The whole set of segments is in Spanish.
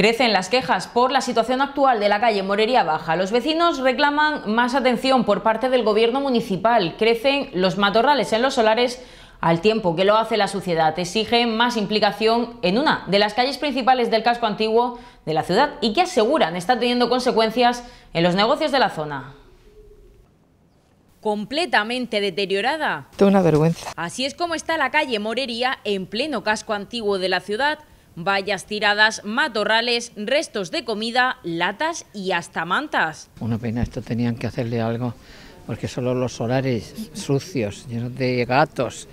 Crecen las quejas por la situación actual de la calle Morería Baja. Los vecinos reclaman más atención por parte del gobierno municipal. Crecen los matorrales en los solares al tiempo que lo hace la sociedad. Exigen más implicación en una de las calles principales del casco antiguo de la ciudad y que aseguran está teniendo consecuencias en los negocios de la zona completamente deteriorada. Es una vergüenza. Así es como está la calle Morería en pleno casco antiguo de la ciudad vallas tiradas, matorrales, restos de comida, latas y hasta mantas. Una pena, esto tenían que hacerle algo, porque solo los solares sucios, llenos de gatos,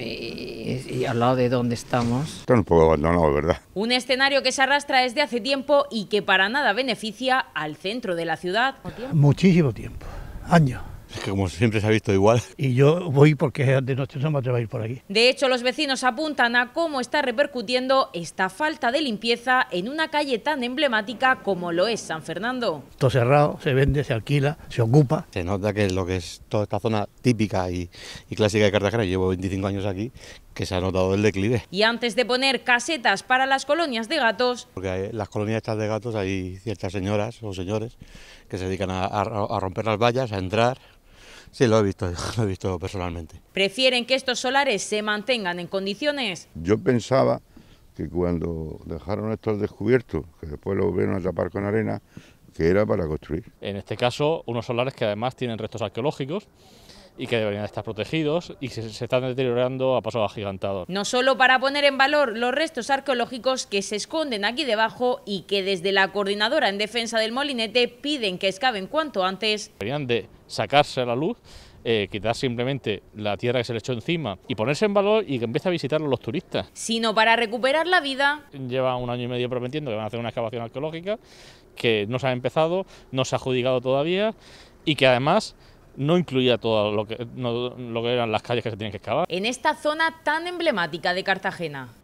y, al lado de donde estamos. Esto un puedo abandonar, ¿verdad? Un escenario que se arrastra desde hace tiempo y que para nada beneficia al centro de la ciudad. Muchísimo tiempo, años como siempre se ha visto igual. Y yo voy porque de noche no me atrevo a ir por aquí. De hecho, los vecinos apuntan a cómo está repercutiendo esta falta de limpieza en una calle tan emblemática como lo es San Fernando. Todo cerrado, se vende, se alquila, se ocupa. Se nota que lo que es toda esta zona típica y, clásica de Cartagena, llevo 25 años aquí, que se ha notado el declive. Y antes de poner casetas para las colonias de gatos... Porque en las colonias estas de gatos hay ciertas señoras o señores que se dedican a romper las vallas, a entrar, Sí, lo he visto, lo he visto personalmente. Prefieren que estos solares se mantengan en condiciones. Yo pensaba que cuando dejaron estos descubiertos, que después lo volvieron a tapar con arena, que era para construir. En este caso, unos solares que además tienen restos arqueológicos y que deberían estar protegidos y se, se están deteriorando a paso agigantado. No solo para poner en valor los restos arqueológicos que se esconden aquí debajo y que desde la Coordinadora en Defensa del Molinete piden que excaven cuanto antes sacarse a la luz, eh, quitar simplemente la tierra que se le echó encima y ponerse en valor y que empiece a visitarlo los turistas. Sino para recuperar la vida. Lleva un año y medio prometiendo que van a hacer una excavación arqueológica, que no se ha empezado, no se ha adjudicado todavía y que además no incluía todo lo que, lo que eran las calles que se tienen que excavar. En esta zona tan emblemática de Cartagena.